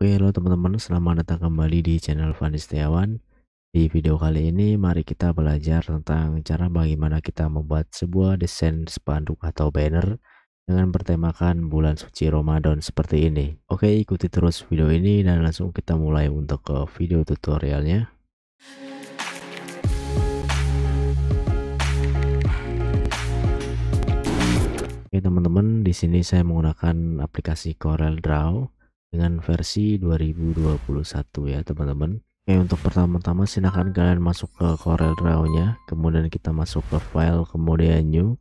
Oke, halo teman-teman, selamat datang kembali di channel Fandi Setiawan. Di video kali ini, mari kita belajar tentang cara bagaimana kita membuat sebuah desain spanduk atau banner dengan bertemakan bulan suci Ramadan seperti ini. Oke, ikuti terus video ini dan langsung kita mulai untuk ke video tutorialnya. Oke teman-teman, di sini saya menggunakan aplikasi Corel Draw dengan versi 2021 ya teman-teman Oke untuk pertama-tama silahkan kalian masuk ke Corel Draw nya kemudian kita masuk ke file kemudian new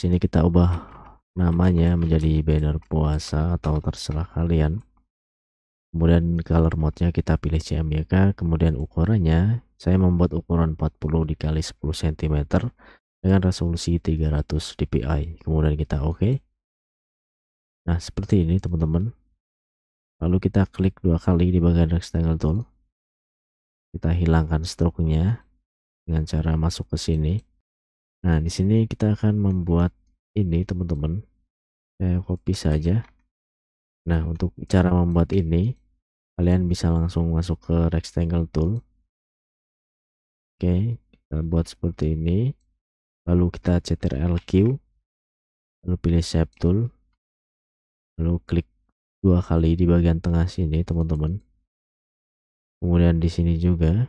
sini kita ubah namanya menjadi banner puasa atau terserah kalian kemudian color mode nya kita pilih CMYK kemudian ukurannya saya membuat ukuran 40 dikali 10 cm dengan resolusi 300 dpi kemudian kita oke okay. nah seperti ini teman-teman lalu kita klik dua kali di bagian rectangle tool kita hilangkan stroke-nya dengan cara masuk ke sini nah di sini kita akan membuat ini teman-teman saya copy saja nah untuk cara membuat ini kalian bisa langsung masuk ke rectangle tool oke kita buat seperti ini lalu kita ctrl Q lalu pilih shape tool lalu klik dua kali di bagian tengah sini teman-teman kemudian di sini juga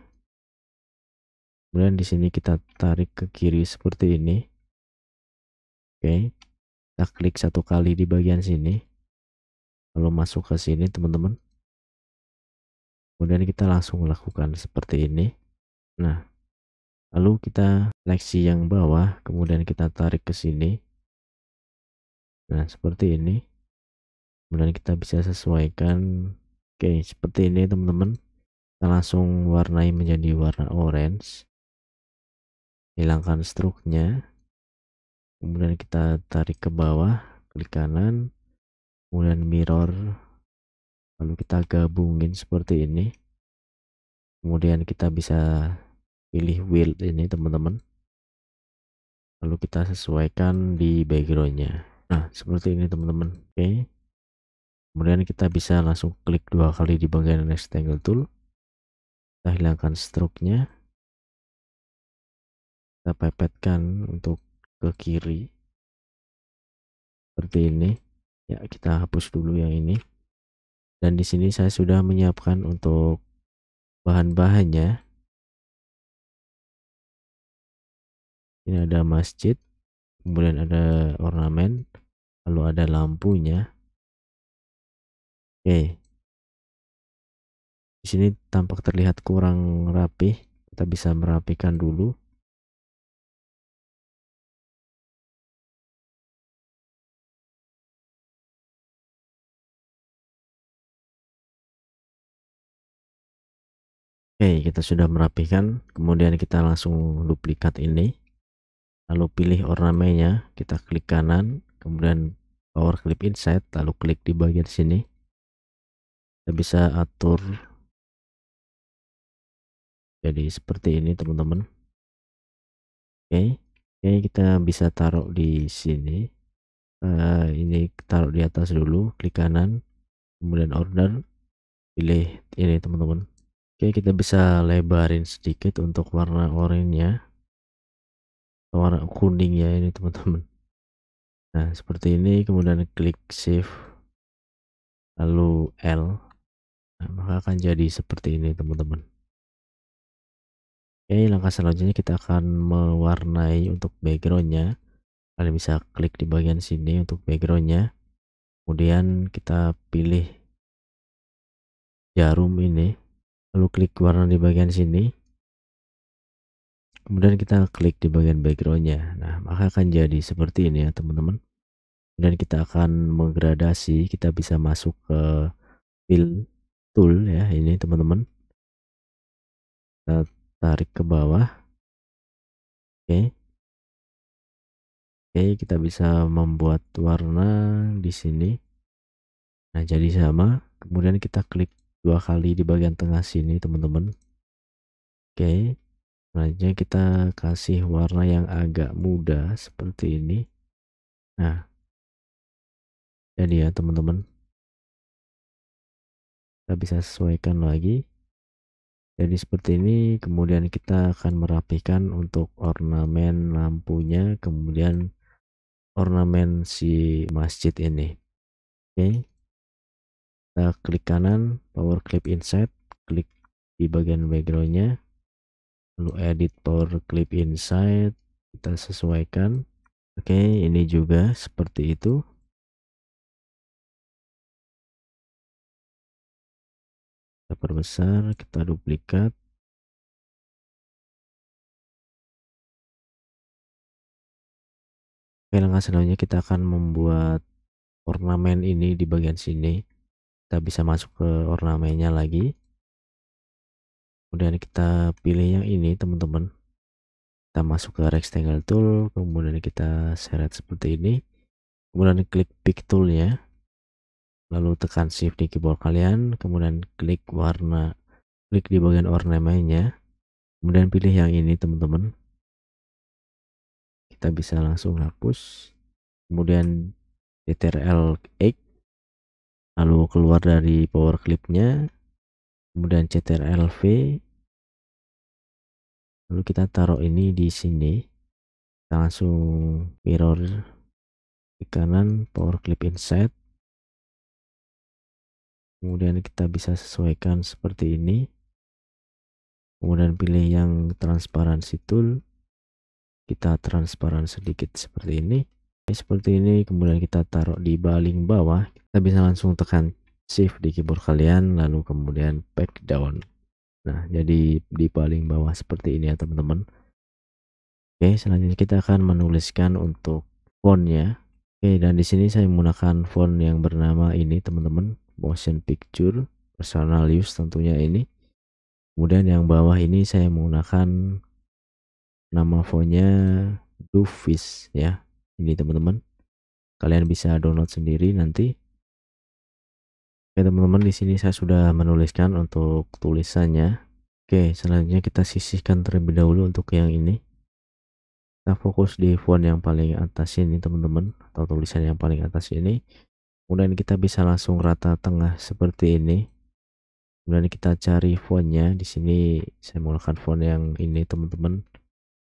kemudian di sini kita tarik ke kiri seperti ini oke kita klik satu kali di bagian sini lalu masuk ke sini teman-teman kemudian kita langsung lakukan seperti ini nah lalu kita seleksi yang bawah kemudian kita tarik ke sini nah seperti ini kemudian kita bisa sesuaikan oke seperti ini teman-teman kita langsung warnai menjadi warna orange hilangkan struknya kemudian kita tarik ke bawah klik kanan kemudian mirror lalu kita gabungin seperti ini kemudian kita bisa pilih wheel ini teman-teman lalu kita sesuaikan di backgroundnya nah seperti ini teman-teman oke okay kemudian kita bisa langsung klik dua kali di bagian rectangle tool kita hilangkan stroke-nya kita pepetkan untuk ke kiri seperti ini ya kita hapus dulu yang ini dan di sini saya sudah menyiapkan untuk bahan-bahannya ini ada masjid kemudian ada ornamen lalu ada lampunya Oke. Di sini tampak terlihat kurang rapi. Kita bisa merapikan dulu. Oke, kita sudah merapikan. Kemudian kita langsung duplikat ini. Lalu pilih ornamennya, kita klik kanan, kemudian power clip inside, lalu klik di bagian sini kita bisa atur jadi seperti ini teman-teman oke okay. okay, kita bisa taruh di sini uh, ini taruh di atas dulu klik kanan kemudian order pilih ini teman-teman oke okay, kita bisa lebarin sedikit untuk warna oranye warna kuning ya ini teman-teman nah seperti ini kemudian klik save lalu L maka akan jadi seperti ini teman-teman. Oke, langkah selanjutnya kita akan mewarnai untuk backgroundnya. Kalian bisa klik di bagian sini untuk backgroundnya. Kemudian kita pilih jarum ini. Lalu klik warna di bagian sini. Kemudian kita klik di bagian backgroundnya. Nah, maka akan jadi seperti ini ya teman-teman. Kemudian kita akan menggradasi. Kita bisa masuk ke fill Tool ya ini teman-teman kita tarik ke bawah oke oke kita bisa membuat warna di sini nah jadi sama kemudian kita klik dua kali di bagian tengah sini teman-teman oke selanjutnya kita kasih warna yang agak muda seperti ini nah jadi ya teman-teman kita bisa sesuaikan lagi jadi seperti ini kemudian kita akan merapikan untuk ornamen lampunya kemudian ornamen si masjid ini oke kita klik kanan power clip inside klik di bagian backgroundnya lalu edit power clip inside kita sesuaikan oke ini juga seperti itu kita perbesar kita duplikat Oke, langkah selanjutnya kita akan membuat ornamen ini di bagian sini. Kita bisa masuk ke ornamennya lagi. Kemudian kita pilih yang ini, teman-teman. Kita masuk ke rectangle tool, kemudian kita seret seperti ini. Kemudian klik pick tool ya lalu tekan shift di keyboard kalian kemudian klik warna klik di bagian warna mainnya kemudian pilih yang ini teman-teman kita bisa langsung hapus kemudian ctrl X lalu keluar dari power clipnya kemudian ctrl V lalu kita taruh ini di sini kita langsung mirror di kanan power clip inside kemudian kita bisa sesuaikan seperti ini kemudian pilih yang transparansi tool kita transparan sedikit seperti ini oke seperti ini kemudian kita taruh di baling bawah kita bisa langsung tekan shift di keyboard kalian lalu kemudian back down nah jadi di paling bawah seperti ini ya teman-teman oke selanjutnya kita akan menuliskan untuk fontnya oke dan di sini saya menggunakan font yang bernama ini teman-teman motion picture personal use tentunya ini kemudian yang bawah ini saya menggunakan nama fontnya doofis ya ini teman-teman kalian bisa download sendiri nanti Oke teman-teman di sini saya sudah menuliskan untuk tulisannya. Oke selanjutnya kita sisihkan terlebih dahulu untuk yang ini. Kita fokus di font yang paling atas ini teman-teman atau tulisan yang paling atas ini kemudian kita bisa langsung rata tengah seperti ini kemudian kita cari fontnya di sini saya menggunakan font yang ini teman-teman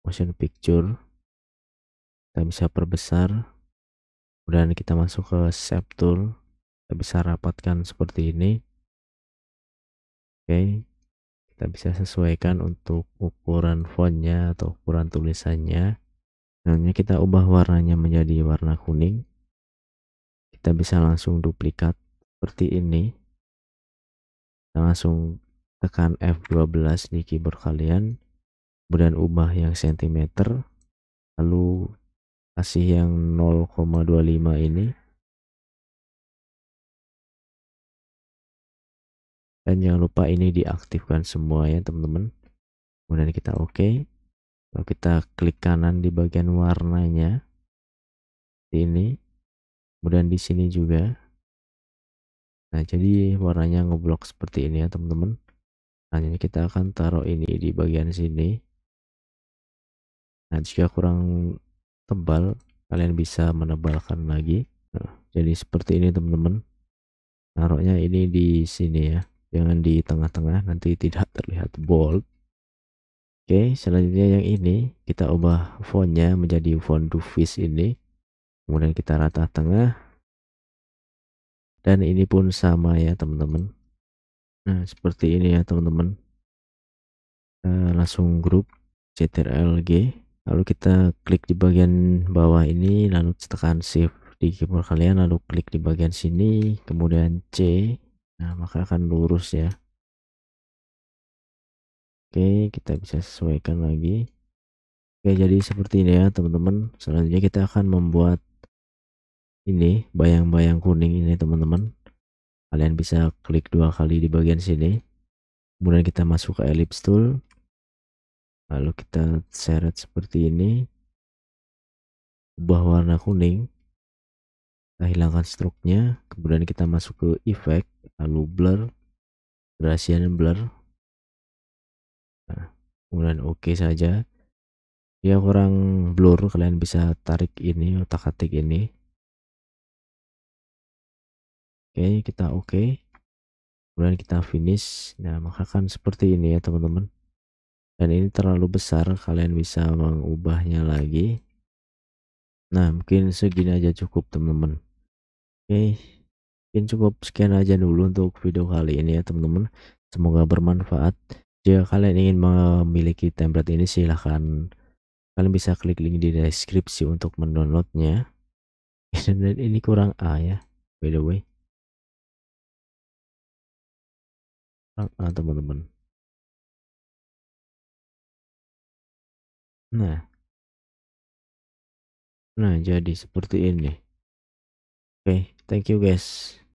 motion picture kita bisa perbesar kemudian kita masuk ke shape tool kita bisa rapatkan seperti ini oke kita bisa sesuaikan untuk ukuran fontnya atau ukuran tulisannya selanjutnya kita ubah warnanya menjadi warna kuning kita bisa langsung duplikat seperti ini kita langsung tekan F12 di keyboard kalian kemudian ubah yang sentimeter lalu kasih yang 0,25 ini dan jangan lupa ini diaktifkan semua ya teman-teman kemudian kita oke okay. lalu kita klik kanan di bagian warnanya ini kemudian di sini juga nah jadi warnanya ngeblok seperti ini ya teman-teman nah ini kita akan taruh ini di bagian sini nah jika kurang tebal kalian bisa menebalkan lagi nah, jadi seperti ini teman-teman taruhnya ini di sini ya jangan di tengah-tengah nanti tidak terlihat bold oke selanjutnya yang ini kita ubah fontnya menjadi font Duvis ini kemudian kita rata tengah dan ini pun sama ya teman-teman nah seperti ini ya teman-teman eh, langsung grup CTRLG lalu kita klik di bagian bawah ini lalu tekan shift di keyboard kalian lalu klik di bagian sini kemudian C nah maka akan lurus ya Oke kita bisa sesuaikan lagi Oke jadi seperti ini ya teman-teman selanjutnya kita akan membuat ini bayang-bayang kuning ini teman-teman kalian bisa klik dua kali di bagian sini kemudian kita masuk ke ellipse tool lalu kita seret seperti ini ubah warna kuning kita hilangkan stroke-nya kemudian kita masuk ke effect lalu blur gradient blur nah, kemudian oke okay saja ya kurang blur kalian bisa tarik ini otak atik ini Oke, kita oke. Okay. Kemudian kita finish. Nah, maka akan seperti ini ya, teman-teman. Dan ini terlalu besar, kalian bisa mengubahnya lagi. Nah, mungkin segini aja cukup, teman-teman. Oke. Okay. Mungkin cukup sekian aja dulu untuk video kali ini ya, teman-teman. Semoga bermanfaat. Jika kalian ingin memiliki template ini, silahkan kalian bisa klik link di deskripsi untuk mendownloadnya. Dan ini kurang A ya, by the way. ah, teman-teman nah nah jadi seperti ini oke okay, thank you guys